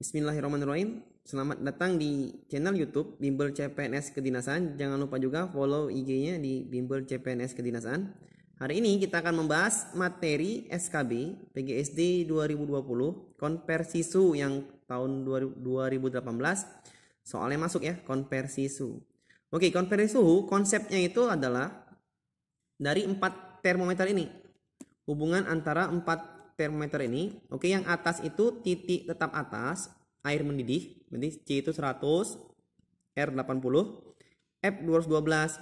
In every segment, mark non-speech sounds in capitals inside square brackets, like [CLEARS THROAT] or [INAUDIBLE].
Bismillahirrahmanirrahim. Selamat datang di channel YouTube Bimbel CPNS Kedinasan. Jangan lupa juga follow IG-nya di Bimbel CPNS Kedinasan. Hari ini kita akan membahas materi SKB PGSD 2020 konversi su yang tahun 2018. Soalnya masuk ya, konversi suhu. Oke, konversi suhu konsepnya itu adalah dari empat termometer ini. Hubungan antara empat termometer ini, oke yang atas itu titik tetap atas, air mendidih, berarti C itu 100, R 80, F 212,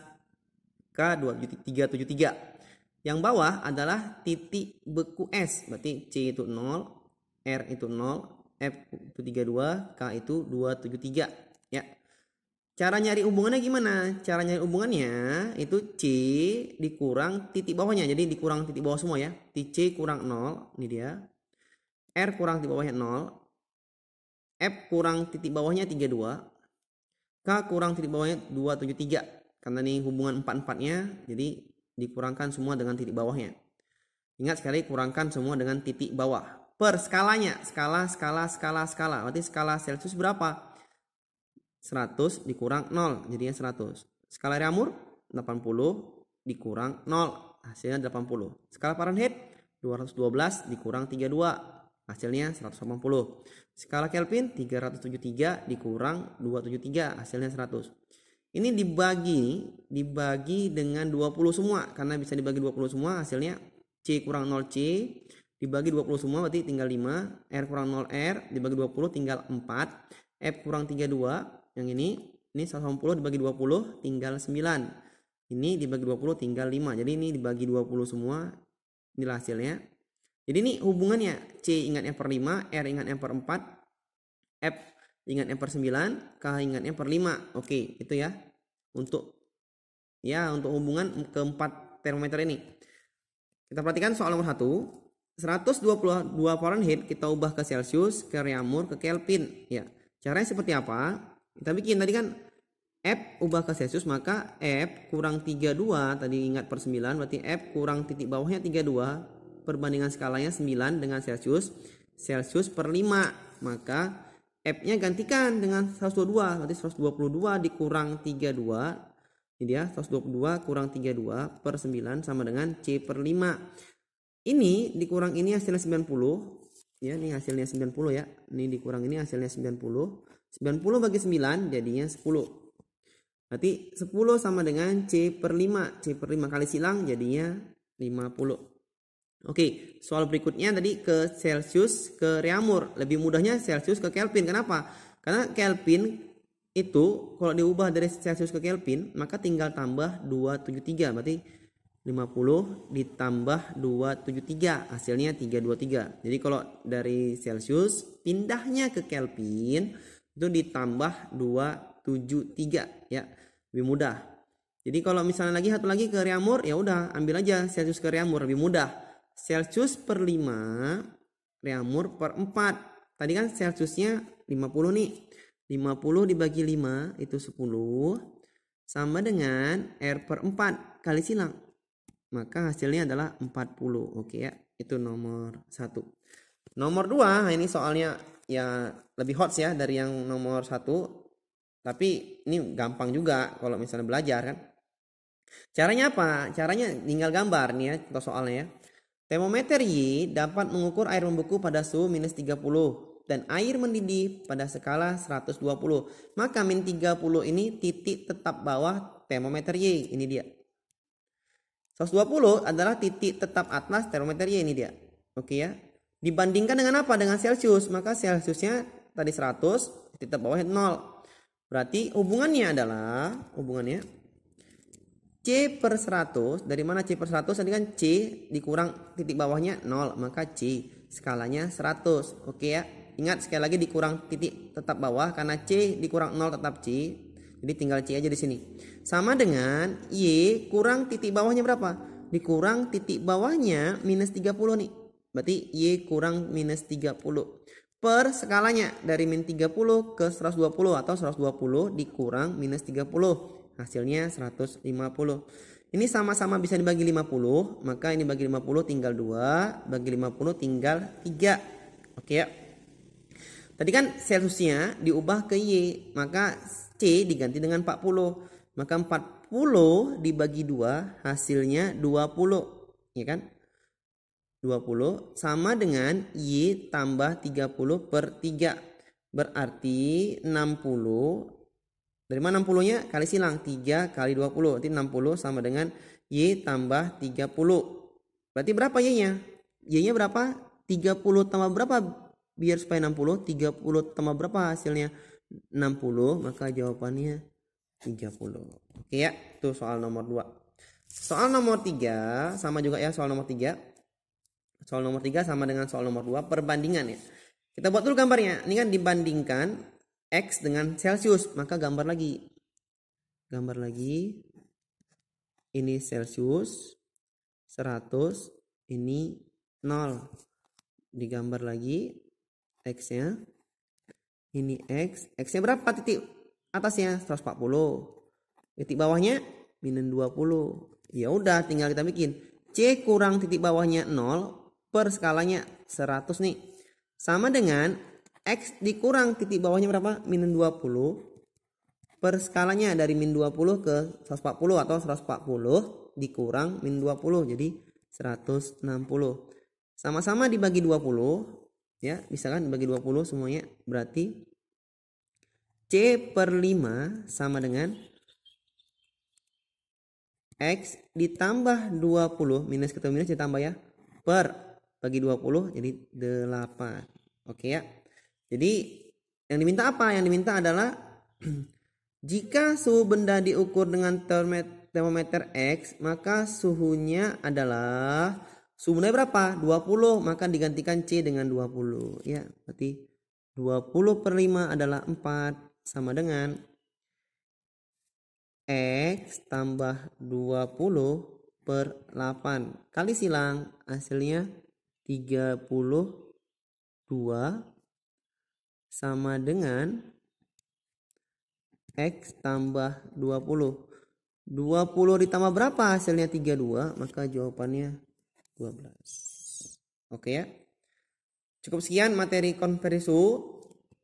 K 373. Yang bawah adalah titik beku es, berarti C itu 0, R itu 0, F itu 32, K itu 273. Ya. Cara nyari hubungannya gimana? Cara nyari hubungannya itu C dikurang titik bawahnya. Jadi dikurang titik bawah semua ya. Tc kurang 0, ini dia. R kurang titik bawahnya 0. F kurang titik bawahnya 32. K kurang titik bawahnya 273. Karena ini hubungan 44 nya jadi dikurangkan semua dengan titik bawahnya. Ingat sekali kurangkan semua dengan titik bawah. Per skalanya, skala, skala, skala, skala. Berarti skala Celsius berapa? 100 dikurang 0 jadinya 100. Skala Reamur 80 dikurang 0 hasilnya 80. Skala Fahrenheit 212 dikurang 32 hasilnya 180. Skala Kelvin 373 dikurang 273 hasilnya 100. Ini dibagi dibagi dengan 20 semua karena bisa dibagi 20 semua hasilnya C kurang 0C dibagi 20 semua berarti tinggal 5, R kurang 0 R dibagi 20 tinggal 4, F kurang 32 yang ini ini 180 dibagi 20 tinggal 9 ini dibagi 20 tinggal 5 jadi ini dibagi 20 semua ini hasilnya jadi ini hubungannya C ingat M per 5 R ingat M per 4 F ingat M per 9 K ingat M per 5 oke itu ya untuk ya untuk hubungan keempat termometer ini kita perhatikan soal nomor 1 122 Fahrenheit kita ubah ke Celsius, ke Reaumur, ke Kelvin. Ya, caranya seperti apa? Kita bikin tadi kan F ubah ke Celsius maka F kurang 32 tadi ingat per 9 berarti F kurang titik bawahnya 32 perbandingan skalanya 9 dengan Celsius Celsius per 5 maka F-nya gantikan dengan 122 berarti 122 dikurang 32 ini dia 122 kurang 32 per 9 sama dengan C per 5 ini dikurang ini hasilnya 90 ya ini hasilnya 90 ya ini dikurang ini hasilnya 90 90 bagi 9 jadinya 10. Berarti 10 sama dengan C per 5. C per 5 kali silang jadinya 50. Oke, soal berikutnya tadi ke Celsius ke Reaumur. Lebih mudahnya Celsius ke Kelvin. Kenapa? Karena Kelvin itu kalau diubah dari Celsius ke Kelvin, maka tinggal tambah 273. Berarti 50 ditambah 273 hasilnya 323 jadi kalau dari Celsius pindahnya ke Kelvin itu ditambah 273 ya lebih mudah jadi kalau misalnya lagi satu lagi ke Reamur ya udah ambil aja celcius ke Reamur lebih mudah celcius per 5 Reamur per 4 tadi kan celciusnya 50 nih 50 dibagi 5 itu 10 sama dengan R per 4 kali silang maka hasilnya adalah 40 oke ya itu nomor 1 Nomor dua nah ini soalnya ya lebih hot ya dari yang nomor satu. Tapi ini gampang juga kalau misalnya belajar kan. Caranya apa? Caranya tinggal gambar nih ya contoh soalnya ya. Termometer Y dapat mengukur air membeku pada suhu minus 30 dan air mendidih pada skala 120. Maka min 30 ini titik tetap bawah termometer Y. Ini dia. 120 adalah titik tetap atas termometer Y ini dia. Oke ya. Dibandingkan dengan apa? Dengan Celcius. Maka Celciusnya tadi 100, titik bawahnya 0. Berarti hubungannya adalah hubungannya C per 100 dari mana C per 100 tadi kan C dikurang titik bawahnya 0 maka C skalanya 100 oke ya ingat sekali lagi dikurang titik tetap bawah karena C dikurang 0 tetap C jadi tinggal C aja di sini sama dengan Y kurang titik bawahnya berapa dikurang titik bawahnya minus 30 nih Berarti Y kurang minus 30 per skalanya dari min 30 ke 120 atau 120 dikurang minus 30 hasilnya 150 ini sama-sama bisa dibagi 50 maka ini bagi 50 tinggal 2 bagi 50 tinggal 3 oke ya tadi kan Celsiusnya diubah ke Y maka C diganti dengan 40 maka 40 dibagi 2 hasilnya 20 ya kan 20 sama dengan Y tambah 30 per 3. Berarti 60. Dari mana 60-nya? Kali silang. 3 kali 20. berarti 60 sama dengan Y tambah 30. Berarti berapa Y-nya? Y-nya berapa? 30 tambah berapa? Biar supaya 60. 30 tambah berapa hasilnya? 60. Maka jawabannya 30. Oke ya. Itu soal nomor 2. Soal nomor 3. Sama juga ya soal nomor 3 soal nomor 3 sama dengan soal nomor 2 perbandingan ya. Kita buat dulu gambarnya. Ini kan dibandingkan X dengan Celsius. Maka gambar lagi. Gambar lagi. Ini Celsius. 100. Ini 0. Digambar lagi. X-nya. Ini X. X-nya berapa titik? Atasnya 140. Titik bawahnya minus 20. Ya udah tinggal kita bikin. C kurang titik bawahnya 0 per skalanya 100 nih. Sama dengan X dikurang titik bawahnya berapa? Min 20 per skalanya dari min 20 ke 140 atau 140 dikurang min 20 jadi 160. Sama-sama dibagi 20 ya, bisa kan dibagi 20 semuanya berarti C per 5 sama dengan X ditambah 20 minus ketemu minus ditambah ya per bagi 20 jadi 8. Oke ya. Jadi yang diminta apa? Yang diminta adalah [CLEARS THROAT] jika suhu benda diukur dengan termometer X, maka suhunya adalah suhu benda berapa? 20, maka digantikan C dengan 20. Ya, berarti 20 per 5 adalah 4 sama dengan X tambah 20 per 8 kali silang hasilnya 32 sama dengan X tambah 20. 20 ditambah berapa hasilnya 32? Maka jawabannya 12. Oke ya. Cukup sekian materi konversu.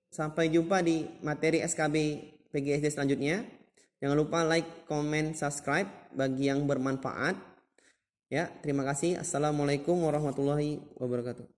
Sampai jumpa di materi SKB PGSD selanjutnya. Jangan lupa like, comment, subscribe bagi yang bermanfaat. Ya, terima kasih. Assalamualaikum warahmatullahi wabarakatuh.